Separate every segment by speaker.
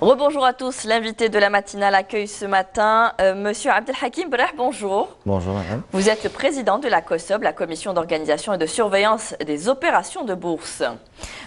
Speaker 1: Rebonjour à tous. L'invité de la matinale accueille ce matin Monsieur Monsieur Abdelhakim Brah. Bonjour. Bonjour, madame. Vous êtes le président de la COSOB, la commission d'organisation et de surveillance des opérations de bourse.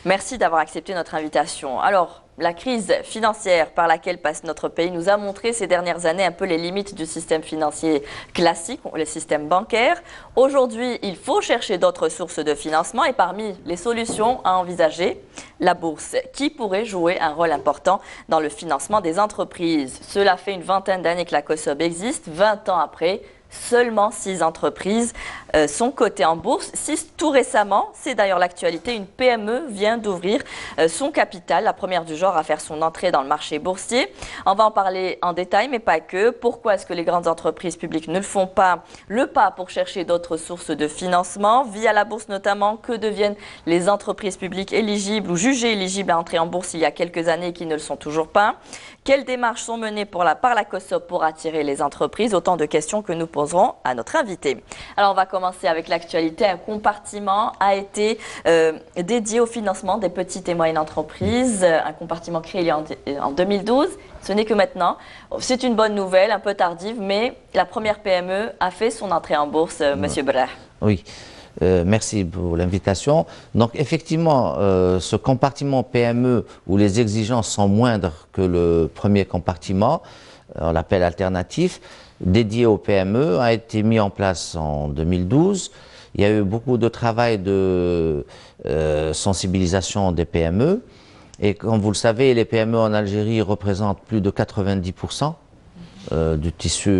Speaker 1: Merci d'avoir accepté notre invitation. Alors, la crise financière par laquelle passe notre pays nous a montré ces dernières années un peu les limites du système financier classique, le système bancaire. Aujourd'hui, il faut chercher d'autres sources de financement et parmi les solutions à envisager, la bourse, qui pourrait jouer un rôle important dans le financement des entreprises. Cela fait une vingtaine d'années que la COSOB existe, 20 ans après, Seulement six entreprises euh, sont cotées en bourse. Six tout récemment, c'est d'ailleurs l'actualité, une PME vient d'ouvrir euh, son capital, la première du genre à faire son entrée dans le marché boursier. On va en parler en détail, mais pas que. Pourquoi est-ce que les grandes entreprises publiques ne le font pas le pas pour chercher d'autres sources de financement, via la bourse notamment Que deviennent les entreprises publiques éligibles ou jugées éligibles à entrer en bourse il y a quelques années et qui ne le sont toujours pas Quelles démarches sont menées par la COSOP pour attirer les entreprises Autant de questions que nous posons à notre invité. Alors on va commencer avec l'actualité. Un compartiment a été euh, dédié au financement des petites et moyennes entreprises. Un compartiment créé en, 2012. Euh, ce n'est que maintenant. C'est une bonne nouvelle, un peu tardive, mais la première PME a fait son entrée en bourse, euh, Monsieur
Speaker 2: Oui. merci pour l'invitation. Donc effectivement, ce compartiment PME où les exigences sont moindres que le premier compartiment, on euh, alternatif, dédié aux PME, a été mis en place en 2012. Il y a eu beaucoup de travail de euh, sensibilisation des PME. Et comme vous le savez, les PME en Algérie représentent plus de 90% euh, du tissu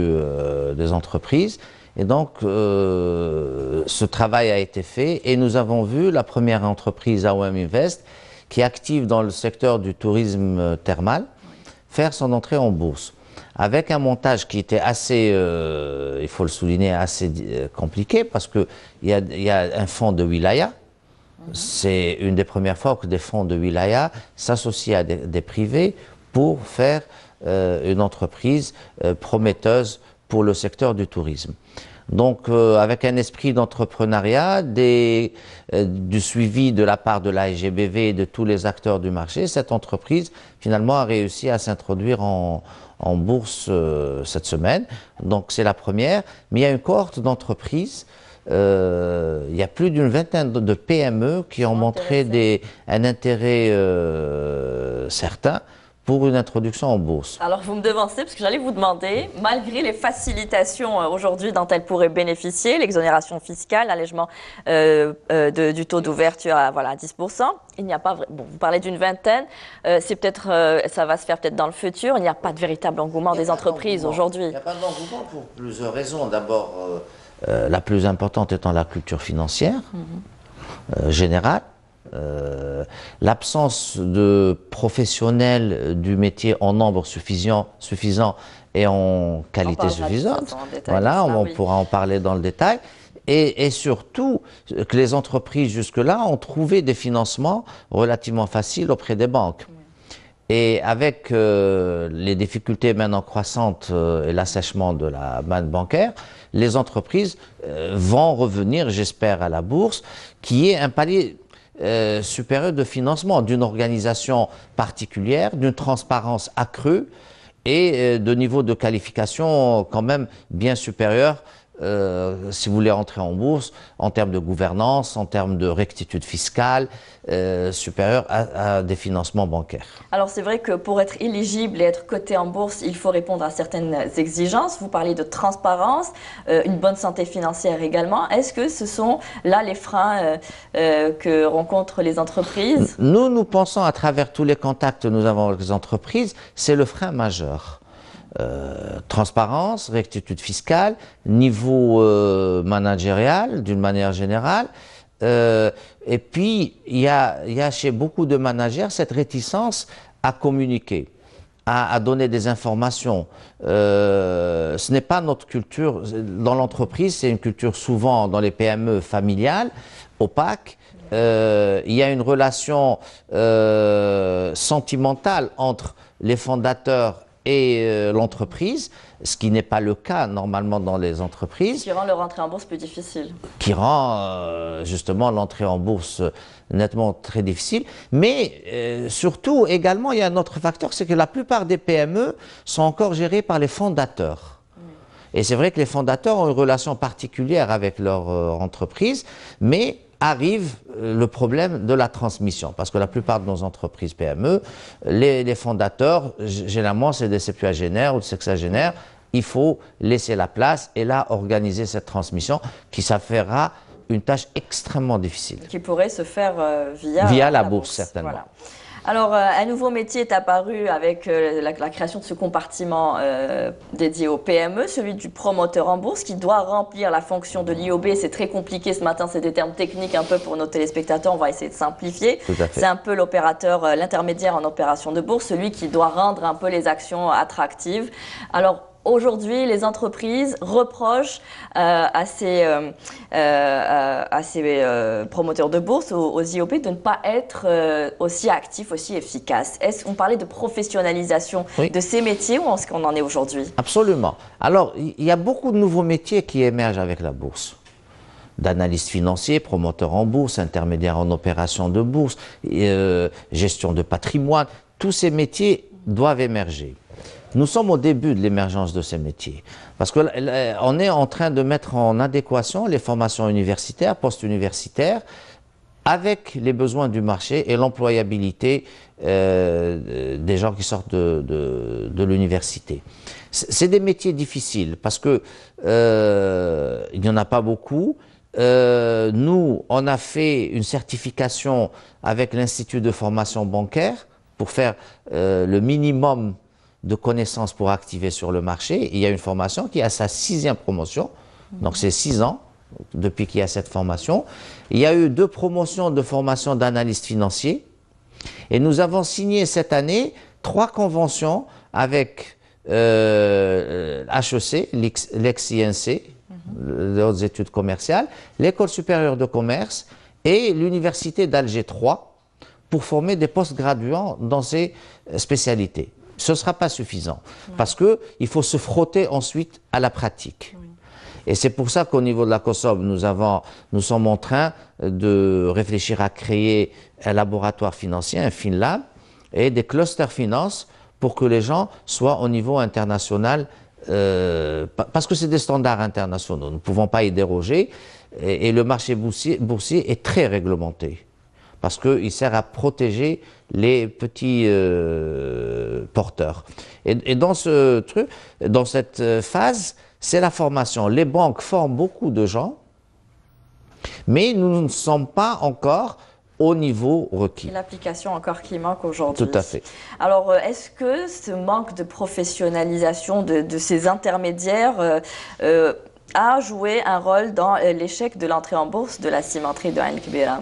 Speaker 2: des entreprises. Et donc, ce travail a été fait et nous avons vu la première entreprise AOM Invest qui est active dans le secteur du tourisme thermal faire son entrée en bourse avec un montage qui était assez, euh, il faut le souligner, assez euh, compliqué, parce qu'il y a, y a un fonds de wilaya, c'est une des premières fois que des fonds de wilaya s'associent à des, privés pour faire euh, une entreprise prometteuse pour le secteur du tourisme. Donc, euh, avec un esprit d'entrepreneuriat, euh, du suivi de la part de l'AGBV et de tous les acteurs du marché, cette entreprise finalement a réussi à s'introduire en, bourse euh, cette semaine. Donc, c'est la première. Mais il y a une cohorte d'entreprises. il y a plus d'une vingtaine de PME e qui ont montré un intérêt certain pour une introduction en bourse.
Speaker 1: Alors, vous me devancez parce que j'allais vous demander, malgré les facilitations euh, aujourd'hui dont elle pourrait bénéficier, l'exonération fiscale, l'allègement euh, euh, du taux d'ouverture à voilà, 10 il n'y a pas. Bon, vous parlez d'une vingtaine, c'est peut-être, ça va se faire peut-être dans le futur. Il n'y a pas de véritable engouement des entreprises aujourd'hui. Il n'y a pas d'engouement
Speaker 2: pour plusieurs raisons. D'abord, la plus importante étant la culture financière mhm. générale euh, l'absence de professionnels du métier en nombre suffisant, et en qualité suffisante. on, pourra en parler dans le détail. Et, surtout, que les entreprises jusque-là ont trouvé des financements relativement faciles auprès des banques. Et avec euh, les difficultés maintenant croissantes euh, et l'assèchement de la manne bancaire, les entreprises vont revenir, j'espère, à la bourse, qui est un palier euh, supérieure de financement, d'une organisation particulière, d'une transparence accrue et euh, de niveau de qualification quand même bien supérieur euh, si vous voulez entrer en bourse, en termes de gouvernance, en termes de rectitude fiscale, euh, supérieure à, des financements bancaires.
Speaker 1: Alors c'est vrai que pour être éligible et être coté en bourse, il faut répondre à certaines exigences. Vous parlez de transparence, euh, une bonne santé financière également. Est-ce que ce sont là les freins que rencontrent les entreprises
Speaker 2: Nous, nous pensons à travers tous les contacts que nous avons avec les entreprises, c'est le frein majeur. Euh, transparence, rectitude fiscale, niveau euh, managérial d'une manière générale. Euh, et puis, il y a, chez beaucoup de managers cette réticence à communiquer, à, donner des informations. ce n'est pas notre culture. Dans l'entreprise, c'est une culture souvent, dans les PME, familiales, opaques. il y a une relation sentimentale entre les fondateurs et euh, l'entreprise, ce qui n'est pas le cas normalement dans les entreprises.
Speaker 1: Qui rend leur entrée en bourse plus difficile.
Speaker 2: Qui rend euh, justement l'entrée en bourse euh, nettement très difficile. Mais surtout, également, il y a un autre facteur, c'est que la plupart des PME sont encore gérées par les fondateurs. Et c'est vrai que les fondateurs ont une relation particulière avec leur entreprise, mais arrive euh, le problème de la transmission. Parce que la plupart de nos entreprises PME, les, fondateurs, généralement, c'est des septuagénaires ou des sexagénaires. Il faut laisser la place et là, organiser cette transmission qui s'affaira une tâche extrêmement difficile.
Speaker 1: Qui pourrait se faire euh, via, via
Speaker 2: la, bourse, certainement.
Speaker 1: Alors, euh, un nouveau métier est apparu avec euh, la, création de ce compartiment euh, dédié au PME, celui du promoteur en bourse, qui doit remplir la fonction de l'IOB. C'est très compliqué ce matin, c'est des termes techniques un peu pour nos téléspectateurs, on va essayer de simplifier. C'est un peu l'opérateur, l'intermédiaire en opération de bourse, celui qui doit rendre un peu les actions attractives. Alors, aujourd'hui, les entreprises reprochent euh, à ces, euh, euh, promoteurs de bourse, aux, IOP, de ne pas être aussi actifs, aussi efficaces. Est-ce qu'on parlait de professionnalisation de ces métiers ou en ce qu'on en est
Speaker 2: aujourd'hui Absolument. Alors, il y a beaucoup de nouveaux métiers qui émergent avec la bourse D'analyste financiers, promoteurs en bourse, intermédiaire en opération de bourse, et, gestion de patrimoine. Tous ces métiers doivent émerger. Nous sommes au début de l'émergence de ces métiers, parce qu'on est en train de mettre en adéquation les formations universitaires, post-universitaires, avec les besoins du marché et l'employabilité euh, des gens qui sortent de, l'université. C'est des métiers difficiles parce que euh, il n'y en a pas beaucoup. Euh, nous, on a fait une certification avec l'Institut de formation bancaire pour faire le minimum de connaissances pour activer sur le marché. il y a une formation qui a sa sixième promotion, donc c'est six ans depuis qu'il y a cette formation. Il y a eu deux promotions de formation d'analystes financiers. Et nous avons signé cette année trois conventions avec euh, HEC, l'ex-INC, les études commerciales, l'école supérieure de commerce et l'université d'Alger 3 pour former des postes graduants dans ces spécialités ce ne sera pas suffisant. Parce qu'il faut se frotter ensuite à la pratique. Et c'est pour ça qu'au niveau de la COSOB, nous, sommes en train euh, de réfléchir à créer un laboratoire financier, un FinLab, et des clusters finance pour que les gens soient au niveau international, euh, parce que c'est des standards internationaux, nous ne pouvons pas y déroger, et, le marché boursier est très réglementé parce qu'il sert à protéger les petits euh, porteurs. Et, dans ce truc, dans cette euh, phase, c'est la formation. Les banques forment beaucoup de gens, mais nous ne sommes pas encore au niveau requis.
Speaker 1: L'application encore qui manque aujourd'hui. Tout à fait. Alors, euh, est-ce que ce manque de professionnalisation de, ces intermédiaires a joué un rôle dans l'échec de l'entrée en bourse de la cimenterie de NKBa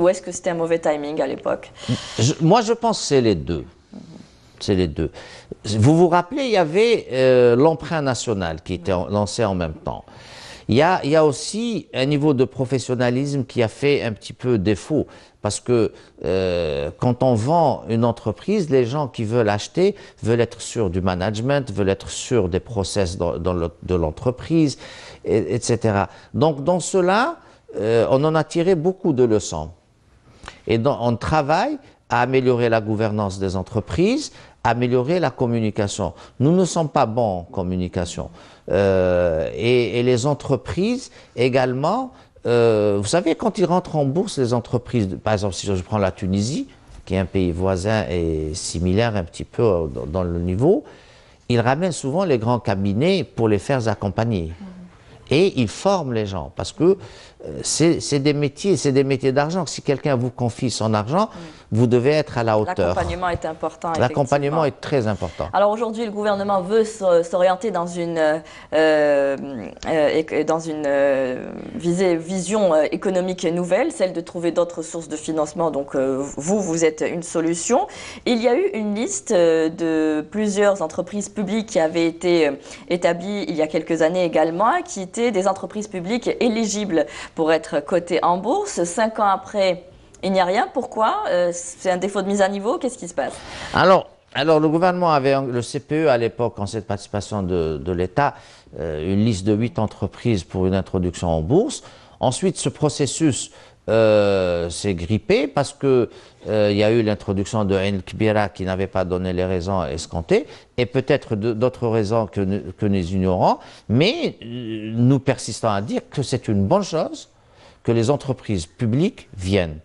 Speaker 1: ou est-ce que c'était un mauvais timing à l'époque
Speaker 2: Moi, je pense que c'est les deux. C'est les deux. Vous vous rappelez, il y avait euh, l'emprunt national qui était lancé en même temps. Il y, a, il aussi un niveau de professionnalisme qui a fait un petit peu défaut. Parce que euh, quand on vend une entreprise, les gens qui veulent acheter veulent être sûrs du management, veulent être sûrs des process dans, de l'entreprise, etc. Donc dans cela, euh, on en a tiré beaucoup de leçons. Et donc, on travaille à améliorer la gouvernance des entreprises, améliorer la communication. Nous ne sommes pas bons en communication. Euh, et, les entreprises également, euh, vous savez, quand ils rentrent en bourse, les entreprises, par exemple, si je prends la Tunisie, qui est un pays voisin et similaire un petit peu dans, dans le niveau, ils ramènent souvent les grands cabinets pour les faire accompagner. Mmh. Et ils forment les gens parce que euh, c'est des métiers, c'est des métiers d'argent. Si quelqu'un vous confie son argent, vous devez être à la hauteur. L'accompagnement
Speaker 1: est important. L'accompagnement est
Speaker 2: très important.
Speaker 1: Alors aujourd'hui, le gouvernement veut s'orienter dans une euh, euh, dans une visée, vision économique nouvelle, celle de trouver d'autres sources de financement. Donc vous, vous êtes une solution. Il y a eu une liste de plusieurs entreprises publiques qui avaient été établies il y a quelques années également, qui étaient des entreprises publiques éligibles pour être coté en bourse. Cinq ans après, il n'y a rien. Pourquoi euh, C'est un défaut de mise à niveau Qu'est-ce qui se passe
Speaker 2: Alors, alors, le gouvernement avait, le CPE à l'époque, en cette participation de, l'État, euh, une liste de huit entreprises pour une introduction en bourse. Ensuite, ce processus euh, s'est grippé parce que euh, il y a eu l'introduction de El qui n'avait pas donné les raisons escomptées, et peut-être d'autres raisons que nous, ignorons, mais euh, nous persistons à dire que c'est une bonne chose que les entreprises publiques viennent.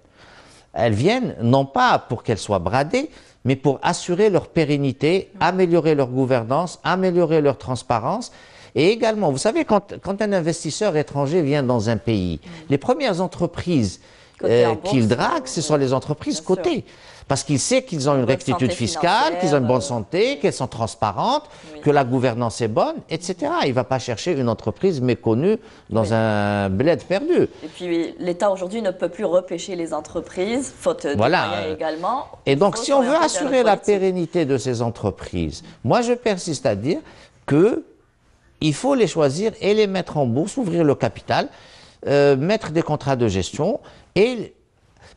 Speaker 2: Elles viennent non pas pour qu'elles soient bradées, mais pour assurer leur pérennité, améliorer leur gouvernance, améliorer leur transparence. Et également, vous savez, quand, quand un investisseur étranger vient dans un pays, les premières entreprises euh, qu'il drague, ce sont les entreprises cotées. Parce qu'il sait qu'ils ont une, rectitude fiscale, qu'ils ont une bonne euh, santé, qu'elles sont transparentes, que la gouvernance est bonne, etc. Il ne va pas chercher une entreprise méconnue dans un bled perdu.
Speaker 1: Et puis l'État aujourd'hui ne peut plus repêcher les entreprises, faute de également.
Speaker 2: Et donc si on veut assurer la pérennité de ces entreprises, moi je persiste à dire que il faut les choisir et les mettre en bourse, ouvrir le capital, euh, mettre des contrats de gestion et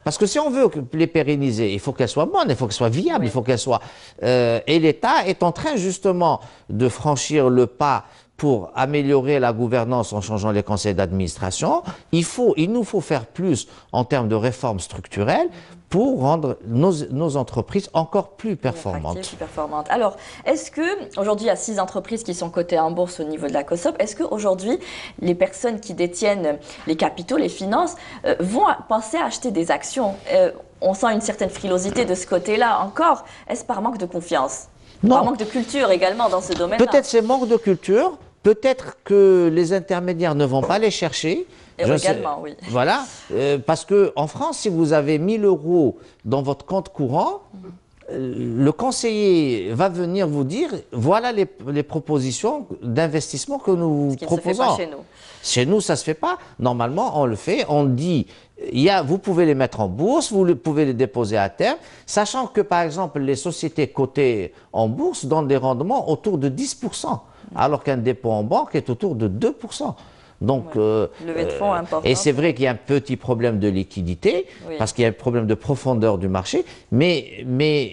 Speaker 2: parce que si on veut les pérenniser, il faut qu'elles soient bonnes, il faut qu'elles soient viables, il faut qu'elles soient. Euh, et l'État est en train justement de franchir le pas pour améliorer la gouvernance en changeant les conseils d'administration. Il, faut, il nous faut faire plus en termes de réformes structurelles pour rendre nos, entreprises encore plus performantes.
Speaker 1: Alors, est-ce que aujourd'hui, il y a six entreprises qui sont cotées en bourse au niveau de la COSOP. Est-ce qu'aujourd'hui, les personnes qui détiennent les capitaux, les finances, euh, vont penser à acheter des actions euh, On sent une certaine frilosité de ce côté-là encore. Est-ce par manque de confiance Par manque de culture également dans ce domaine Peut-être c'est
Speaker 2: manque de culture, Peut-être que les intermédiaires ne vont pas les chercher. Et également, oui. Voilà, euh, parce que en France, si vous avez 1000 euros dans votre compte courant, euh, le conseiller va venir vous dire voilà les, propositions d'investissement que nous vous proposons. chez nous. Chez nous, ça ne se fait pas. Normalement, on le fait. On dit vous pouvez les mettre en bourse, vous pouvez les déposer à terme, sachant que par exemple les sociétés cotées en bourse donnent des rendements autour de 10% alors qu'un dépôt en banque est autour de 2%. Donc, euh, euh, et c'est vrai qu'il y a un petit problème de liquidité, parce qu'il y a un problème de profondeur du marché, mais,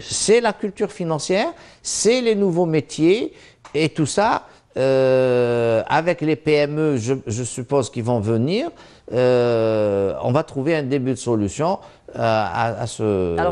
Speaker 2: c'est la culture financière, c'est les nouveaux métiers, et tout ça, euh, avec les PME, je, suppose qu'ils vont venir, on va trouver un début de solution. Euh, à,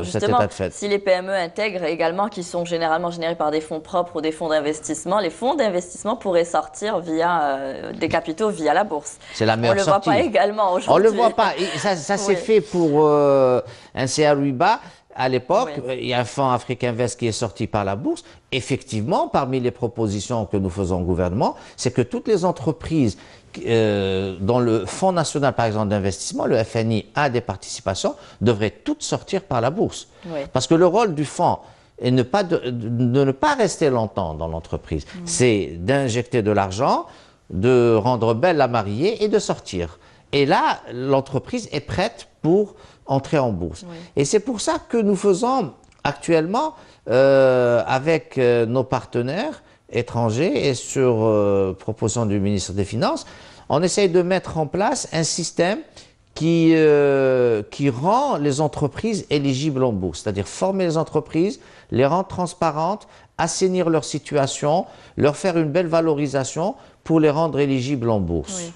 Speaker 2: cet état de fait. Si
Speaker 1: les PME intègrent également, qui sont généralement générés par des fonds propres ou des fonds d'investissement, les fonds d'investissement pourraient sortir via euh, des capitaux via la bourse.
Speaker 2: C'est la On ne le voit pas
Speaker 1: également aujourd'hui. On ne le voit pas. ça, s'est fait
Speaker 2: pour euh, un CRUBA. À l'époque, il y a un fonds africain Invest qui est sorti par la bourse. Effectivement, parmi les propositions que nous faisons au gouvernement, c'est que toutes les entreprises euh, dans le Fonds national, par exemple, d'investissement, le FNI a des participations, devraient toutes sortir par la bourse. Parce que le rôle du fonds est de, ne pas rester longtemps dans l'entreprise. Mm. C'est d'injecter de l'argent, de rendre belle la mariée et de sortir. Et là, l'entreprise est prête pour entrer en bourse. Et c'est pour ça que nous faisons actuellement, euh, avec euh, nos partenaires, étrangers et sur euh, proposant proposition du ministre des Finances, on essaye de mettre en place un système qui, euh, qui rend les entreprises éligibles en bourse, c'est-à-dire former les entreprises, les rendre transparentes, assainir leur situation, leur faire une belle valorisation pour les rendre éligibles en bourse.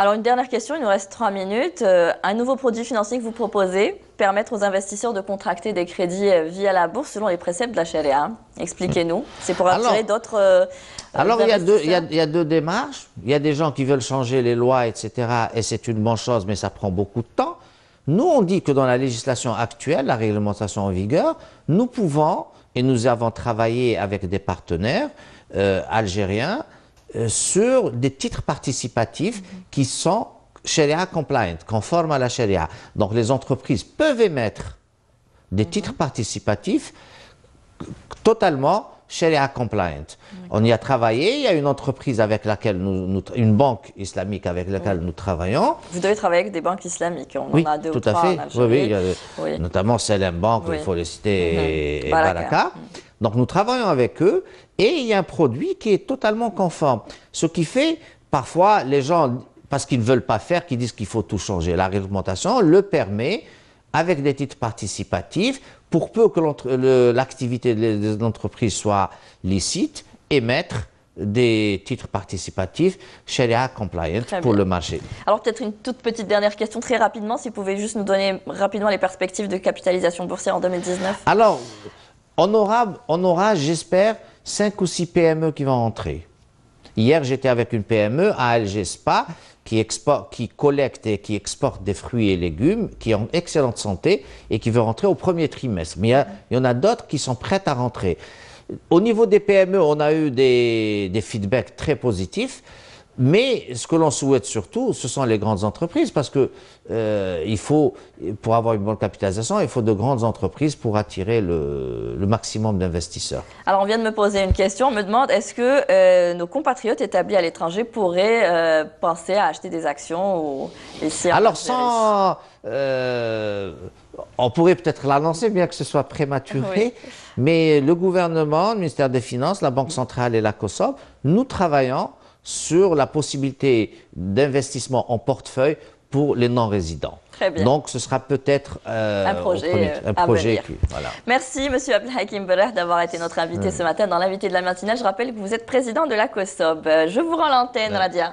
Speaker 1: Alors une dernière question, il nous reste trois minutes. Euh, un nouveau produit financier que vous proposez, permettre aux investisseurs de contracter des crédits euh, via la bourse selon les préceptes de la charia. Expliquez-nous. C'est pour attirer d'autres.
Speaker 2: alors, il y, a deux, démarches. Il y a des gens qui veulent changer les lois, etc. Et c'est une bonne chose, mais ça prend beaucoup de temps. Nous, on dit que dans la législation actuelle, la réglementation en vigueur, nous pouvons, et nous avons travaillé avec des partenaires euh, algériens, euh, sur des titres participatifs qui sont Sharia compliant, conformes à la Sharia. Donc les entreprises peuvent émettre des mhm. titres participatifs totalement Sharia compliant. On y a travaillé, il y a une entreprise avec laquelle nous, une banque islamique avec laquelle nous travaillons.
Speaker 1: Vous devez travailler avec des banques islamiques, on en a deux tout ou à trois fait. Oui,
Speaker 2: oui, notamment Selim Bank, il faut les citer, et, mhm. Baraka. Mhm. Donc nous travaillons avec eux et il y a un produit qui est totalement conforme. Ce qui fait, parfois, les gens, parce qu'ils ne veulent pas faire, qu'ils disent qu'il faut tout changer. La réglementation le permet avec des titres participatifs, pour peu que l'activité des de l'entreprise soit licite, mettre des titres participatifs chez Sharia compliant pour le marché.
Speaker 1: Alors peut-être une toute petite dernière question très rapidement, si vous pouvez juste nous donner rapidement les perspectives de capitalisation boursière en
Speaker 2: 2019. Alors, on aura, j'espère, 5 ou 6 PME qui vont rentrer. Hier, j'étais avec une PME à Algespa, qui, collecte et qui exporte des fruits et légumes, qui ont en excellente santé et qui veut rentrer au premier trimestre. Mais il y, en a d'autres qui sont prêtes à rentrer. Au niveau des PME, on a eu des feedbacks très positifs. Mais ce que l'on souhaite surtout, ce sont les grandes entreprises, parce que euh, il faut, pour avoir une bonne capitalisation, il faut de grandes entreprises pour attirer le, maximum d'investisseurs.
Speaker 1: Alors, on vient de me poser une question. On me demande est-ce que euh, nos compatriotes établis à l'étranger pourraient euh, penser à acheter des actions ou
Speaker 2: Alors, sans. on pourrait peut-être l'annoncer, bien que ce soit prématuré, mais le gouvernement, le ministère des Finances, la Banque centrale et la COSOP, nous travaillons sur la possibilité d'investissement en portefeuille pour les non-résidents. Très bien. Donc, ce sera peut-être euh, un projet, euh, un à projet
Speaker 1: Merci, Monsieur Abdelhakim Beller, d'avoir été notre invité ce matin dans l'invité de la matinale. Je rappelle que vous êtes président de la COSOB. Euh, je vous rends l'antenne, Radia.